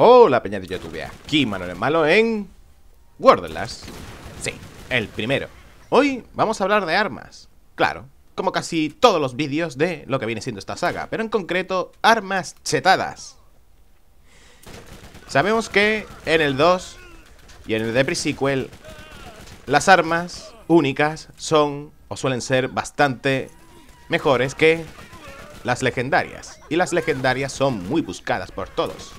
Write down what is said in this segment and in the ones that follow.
Hola peña de YouTube, aquí Manuel Malo en Wordless. Sí, el primero Hoy vamos a hablar de armas Claro, como casi todos los vídeos de lo que viene siendo esta saga Pero en concreto, armas chetadas Sabemos que en el 2 y en el de Sequel Las armas únicas son o suelen ser bastante mejores que las legendarias Y las legendarias son muy buscadas por todos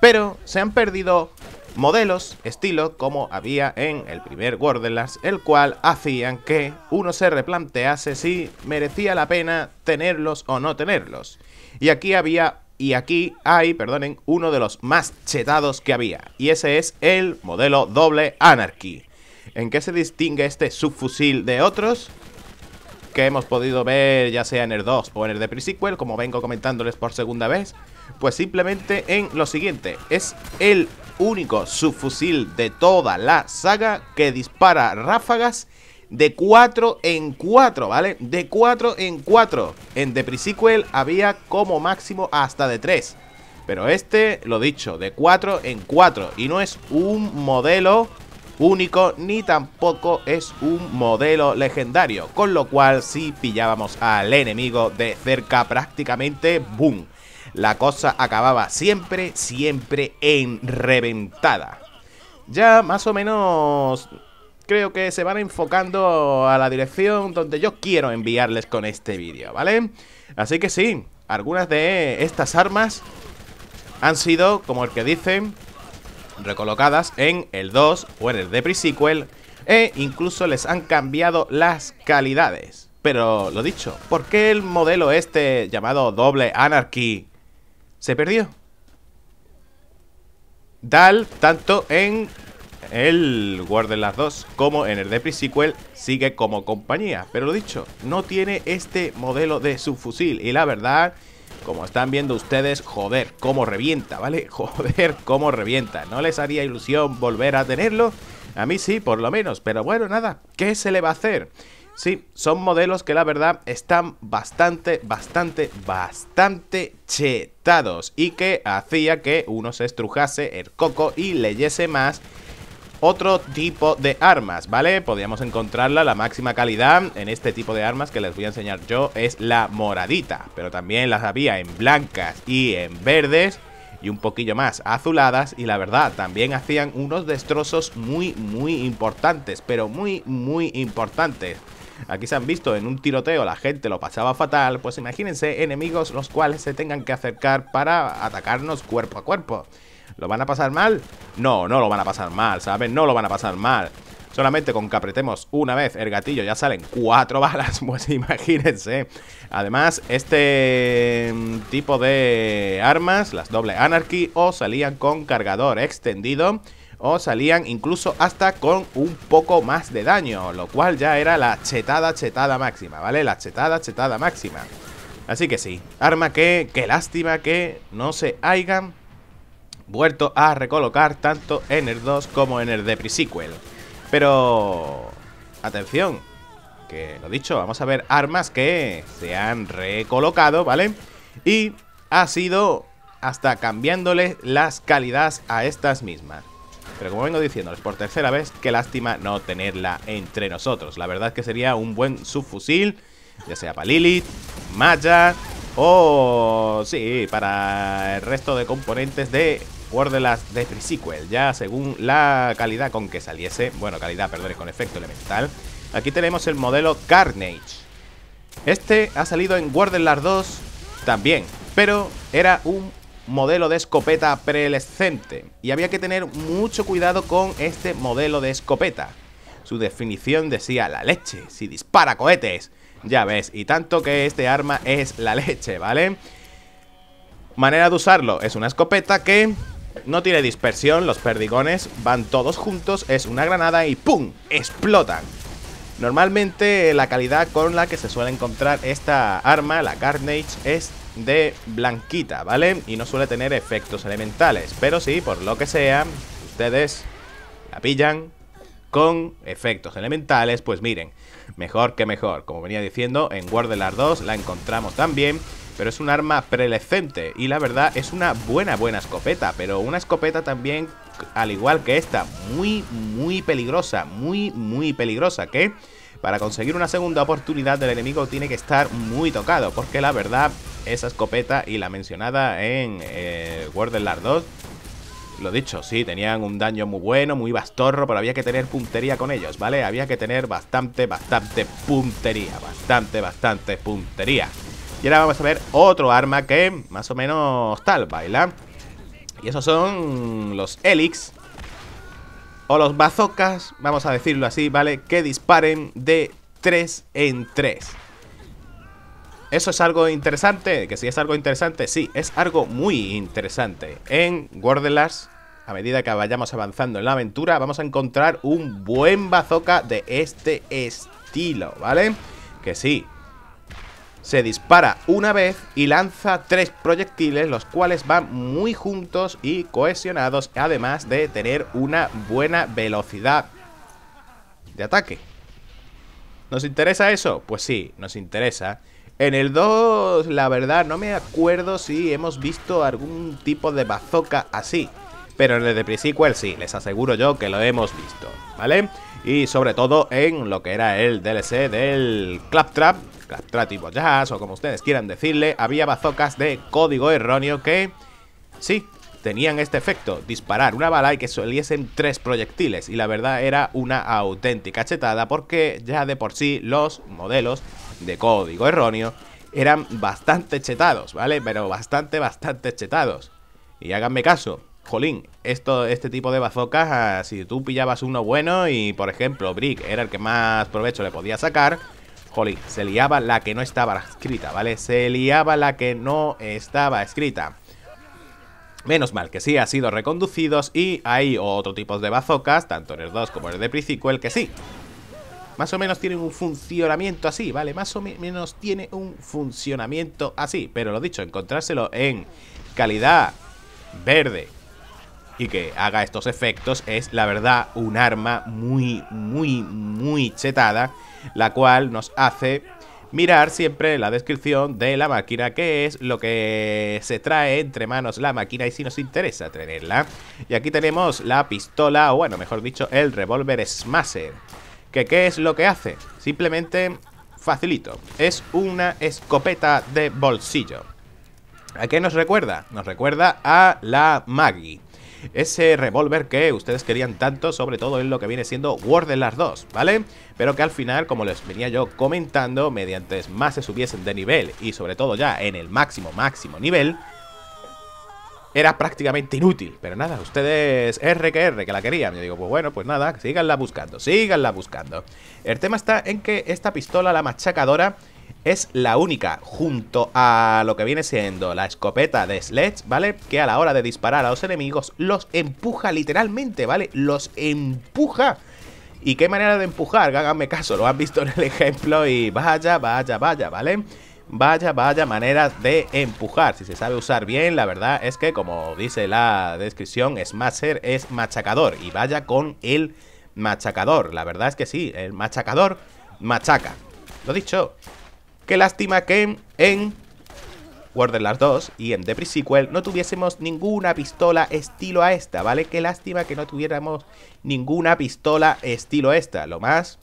pero se han perdido modelos, estilo, como había en el primer Borderlands, el cual hacían que uno se replantease si merecía la pena tenerlos o no tenerlos. Y aquí había, y aquí hay, perdonen, uno de los más chetados que había, y ese es el modelo doble Anarchy. ¿En qué se distingue este subfusil de otros? Que hemos podido ver ya sea en el 2 o en el de Pre-Sequel, como vengo comentándoles por segunda vez. Pues simplemente en lo siguiente, es el único subfusil de toda la saga que dispara ráfagas de 4 en 4, ¿vale? De 4 en 4. En The Pre-Sequel había como máximo hasta de 3. Pero este, lo dicho, de 4 en 4. Y no es un modelo único ni tampoco es un modelo legendario. Con lo cual, si pillábamos al enemigo de cerca prácticamente, ¡boom! la cosa acababa siempre, siempre en reventada. Ya más o menos creo que se van enfocando a la dirección donde yo quiero enviarles con este vídeo, ¿vale? Así que sí, algunas de estas armas han sido, como el que dicen, recolocadas en el 2 o en el de Pre-Sequel e incluso les han cambiado las calidades. Pero lo dicho, ¿por qué el modelo este llamado doble Anarchy se perdió. Dal, tanto en el Warden las 2 como en el pre Sequel, sigue como compañía. Pero lo dicho, no tiene este modelo de subfusil. Y la verdad, como están viendo ustedes, joder, cómo revienta, ¿vale? Joder, cómo revienta. ¿No les haría ilusión volver a tenerlo? A mí sí, por lo menos. Pero bueno, nada, ¿qué se le va a hacer? Sí, son modelos que la verdad están bastante, bastante, bastante chetados y que hacía que uno se estrujase el coco y leyese más otro tipo de armas, ¿vale? Podíamos encontrarla, la máxima calidad en este tipo de armas que les voy a enseñar yo es la moradita, pero también las había en blancas y en verdes y un poquillo más azuladas y la verdad también hacían unos destrozos muy muy importantes, pero muy muy importantes. Aquí se han visto en un tiroteo, la gente lo pasaba fatal, pues imagínense enemigos los cuales se tengan que acercar para atacarnos cuerpo a cuerpo. ¿Lo van a pasar mal? No, no lo van a pasar mal, ¿saben? No lo van a pasar mal. Solamente con que apretemos una vez el gatillo ya salen cuatro balas, pues imagínense. Además, este mm, tipo de armas, las doble anarchy, o salían con cargador extendido o salían incluso hasta con un poco más de daño, lo cual ya era la chetada, chetada máxima, ¿vale? La chetada, chetada máxima. Así que sí, arma que, qué lástima que no se hayan vuelto a recolocar tanto en el 2 como en el de Pre-Sequel. Pero... Atención, que lo dicho, vamos a ver armas que se han recolocado, ¿vale? Y ha sido hasta cambiándole las calidades a estas mismas. Pero como vengo diciéndoles por tercera vez, qué lástima no tenerla entre nosotros. La verdad es que sería un buen subfusil, ya sea para Lilith, Maya o... sí, para el resto de componentes de of de Pre-Sequel, ya según la calidad con que saliese, bueno, calidad, perdón, con efecto elemental. Aquí tenemos el modelo Carnage. Este ha salido en Last 2 también, pero era un modelo de escopeta prelescente Y había que tener mucho cuidado con este modelo de escopeta. Su definición decía la leche, si dispara cohetes. Ya ves, y tanto que este arma es la leche, ¿vale? Manera de usarlo, es una escopeta que no tiene dispersión, los perdigones van todos juntos, es una granada y ¡pum! explotan. Normalmente la calidad con la que se suele encontrar esta arma, la Carnage, es de blanquita, ¿vale? Y no suele tener efectos elementales, pero sí, por lo que sea, ustedes la pillan con efectos elementales, pues miren, mejor que mejor. Como venía diciendo, en War de las 2 la encontramos también, pero es un arma prelecente y la verdad es una buena, buena escopeta, pero una escopeta también, al igual que esta, muy, muy peligrosa, muy, muy peligrosa, que para conseguir una segunda oportunidad del enemigo tiene que estar muy tocado, porque la verdad esa escopeta y la mencionada en eh, World of 2. Lo dicho, sí, tenían un daño muy bueno, muy bastorro, pero había que tener puntería con ellos, ¿vale? Había que tener bastante, bastante puntería, bastante, bastante puntería. Y ahora vamos a ver otro arma que más o menos tal, baila. Y esos son los Helix, o los bazocas, vamos a decirlo así, ¿vale? Que disparen de 3 en 3. ¿Eso es algo interesante? Que si es algo interesante, sí, es algo muy interesante. En Gordelas, a medida que vayamos avanzando en la aventura, vamos a encontrar un buen bazooka de este estilo, ¿vale? Que sí, se dispara una vez y lanza tres proyectiles, los cuales van muy juntos y cohesionados, además de tener una buena velocidad de ataque. ¿Nos interesa eso? Pues sí, nos interesa. En el 2, la verdad, no me acuerdo si hemos visto algún tipo de bazoca así. Pero en el de Pre-Sequel sí, les aseguro yo que lo hemos visto, ¿vale? Y sobre todo en lo que era el DLC del Claptrap, Claptrap tipo Jazz o como ustedes quieran decirle, había bazocas de código erróneo que... Sí, tenían este efecto, disparar una bala y que soliesen tres proyectiles, y la verdad era una auténtica chetada porque ya de por sí los modelos de código erróneo eran bastante chetados, ¿vale? Pero bastante, bastante chetados. Y háganme caso, jolín, esto, este tipo de bazocas, ah, si tú pillabas uno bueno y, por ejemplo, Brick era el que más provecho le podía sacar, jolín, se liaba la que no estaba escrita, ¿vale? Se liaba la que no estaba escrita. Menos mal que sí ha sido reconducidos y hay otro tipo de bazocas, tanto en el 2 como en el de pre el que sí, más o menos tiene un funcionamiento así, ¿vale? Más o menos tiene un funcionamiento así. Pero lo dicho, encontrárselo en calidad verde y que haga estos efectos es la verdad un arma muy, muy, muy chetada, la cual nos hace mirar siempre la descripción de la máquina, que es lo que se trae entre manos la máquina y si nos interesa tenerla. Y aquí tenemos la pistola, o bueno, mejor dicho, el revólver Smasher. ¿Que qué es lo que hace? Simplemente facilito. Es una escopeta de bolsillo. ¿A qué nos recuerda? Nos recuerda a la Maggie. Ese revólver que ustedes querían tanto, sobre todo en lo que viene siendo War de las 2, ¿vale? Pero que al final, como les venía yo comentando, mediante más se subiesen de nivel y sobre todo ya en el máximo, máximo nivel, era prácticamente inútil. Pero nada, ustedes R que R, que la querían. Yo digo, pues bueno, pues nada, síganla buscando, síganla buscando. El tema está en que esta pistola, la machacadora, es la única, junto a lo que viene siendo la escopeta de Sledge, ¿vale? Que a la hora de disparar a los enemigos los empuja literalmente, ¿vale? Los empuja. ¿Y qué manera de empujar? Háganme caso, lo han visto en el ejemplo y vaya, vaya, vaya, ¿vale? vale Vaya, vaya manera de empujar. Si se sabe usar bien, la verdad es que, como dice la descripción, Smasher es machacador. Y vaya con el machacador. La verdad es que sí, el machacador machaca. Lo dicho. Qué lástima que en las 2 y en The Pre-Sequel no tuviésemos ninguna pistola estilo a esta, ¿vale? Qué lástima que no tuviéramos ninguna pistola estilo esta. Lo más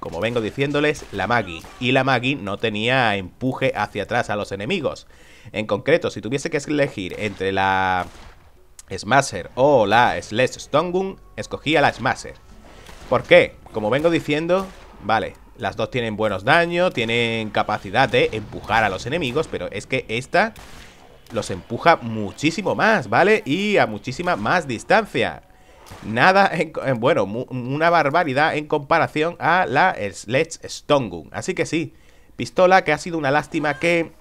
como vengo diciéndoles, la Magi. Y la Magi no tenía empuje hacia atrás a los enemigos. En concreto, si tuviese que elegir entre la Smasher o la Slash Stonegun, escogía la Smasher. ¿Por qué? Como vengo diciendo, vale, las dos tienen buenos daños, tienen capacidad de empujar a los enemigos, pero es que esta los empuja muchísimo más, ¿vale? Y a muchísima más distancia. Nada, en, bueno, una barbaridad en comparación a la Sledge Stone Así que sí, pistola que ha sido una lástima que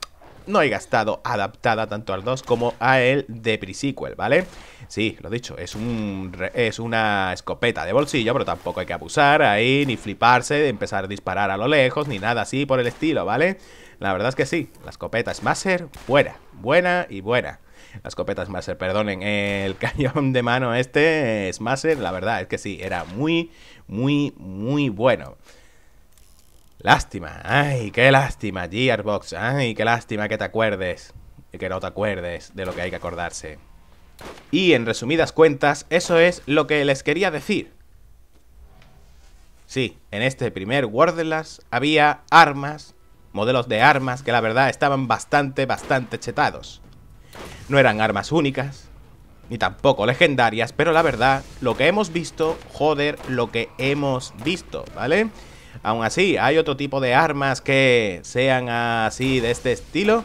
no haya estado adaptada tanto al 2 como a el de pre ¿vale? Sí, lo dicho, es, un, es una escopeta de bolsillo, pero tampoco hay que abusar ahí, ni fliparse, de empezar a disparar a lo lejos, ni nada así por el estilo, ¿vale? La verdad es que sí, la escopeta Smasher, buena, buena y buena. La escopeta Smasher, perdonen. El cañón de mano este, eh, Smasher, la verdad es que sí, era muy, muy, muy bueno. Lástima, ay, qué lástima, Gearbox, ay, qué lástima que te acuerdes, que no te acuerdes de lo que hay que acordarse. Y en resumidas cuentas, eso es lo que les quería decir. Sí, en este primer Wordless había armas, modelos de armas que la verdad estaban bastante, bastante chetados. No eran armas únicas, ni tampoco legendarias, pero la verdad, lo que hemos visto, joder, lo que hemos visto, ¿vale? Aún así, ¿hay otro tipo de armas que sean así de este estilo?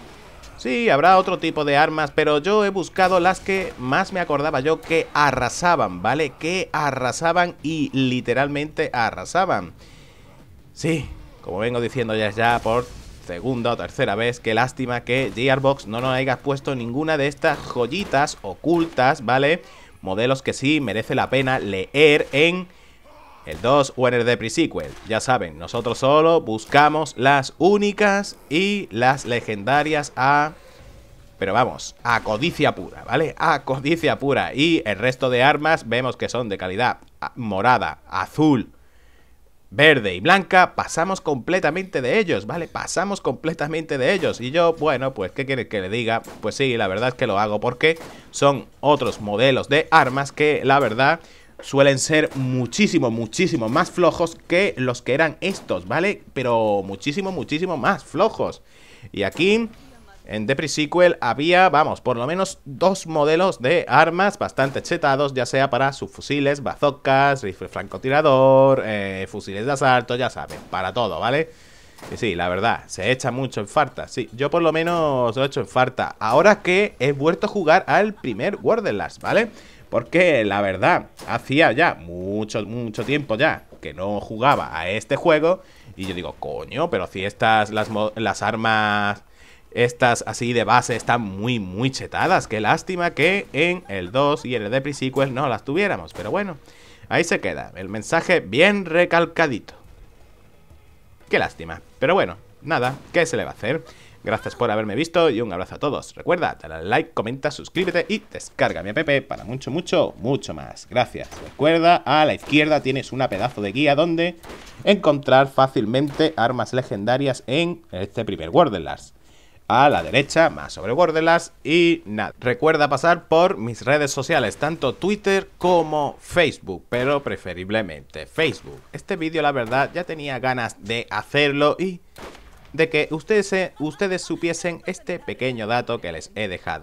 Sí, habrá otro tipo de armas, pero yo he buscado las que más me acordaba yo que arrasaban, ¿vale? Que arrasaban y literalmente arrasaban. Sí, como vengo diciendo ya, ya por segunda o tercera vez. Qué lástima que Gearbox no nos haya puesto ninguna de estas joyitas ocultas, ¿vale? Modelos que sí merece la pena leer en el 2 o de Pre-Sequel. Ya saben, nosotros solo buscamos las únicas y las legendarias a... Pero vamos, a codicia pura, ¿vale? A codicia pura. Y el resto de armas vemos que son de calidad morada, azul, verde y blanca, pasamos completamente de ellos, ¿vale? Pasamos completamente de ellos. Y yo, bueno, pues, ¿qué quieres que le diga? Pues sí, la verdad es que lo hago porque son otros modelos de armas que, la verdad, suelen ser muchísimo, muchísimo más flojos que los que eran estos, ¿vale? Pero muchísimo, muchísimo más flojos. Y aquí en The Pre-Sequel había, vamos, por lo menos dos modelos de armas bastante chetados, ya sea para subfusiles, bazocas, rifle francotirador, eh, fusiles de asalto, ya saben, para todo, ¿vale? Y sí, la verdad, se echa mucho en falta sí, yo por lo menos lo he hecho en falta ahora que he vuelto a jugar al primer Borderlands, ¿vale? Porque la verdad, hacía ya mucho, mucho tiempo ya que no jugaba a este juego, y yo digo, coño, pero si estas, las, las armas estas así de base están muy, muy chetadas. Qué lástima que en el 2 y en el de Sequel no las tuviéramos. Pero bueno, ahí se queda. El mensaje bien recalcadito. Qué lástima. Pero bueno, nada, ¿qué se le va a hacer? Gracias por haberme visto y un abrazo a todos. Recuerda, dale like, comenta, suscríbete y descarga mi app para mucho, mucho, mucho más. Gracias. Recuerda, a la izquierda tienes una pedazo de guía donde encontrar fácilmente armas legendarias en este primer Warships a la derecha, más sobre Borderlands y nada. Recuerda pasar por mis redes sociales, tanto Twitter como Facebook, pero preferiblemente Facebook. Este vídeo, la verdad, ya tenía ganas de hacerlo y de que ustedes, ustedes supiesen este pequeño dato que les he dejado.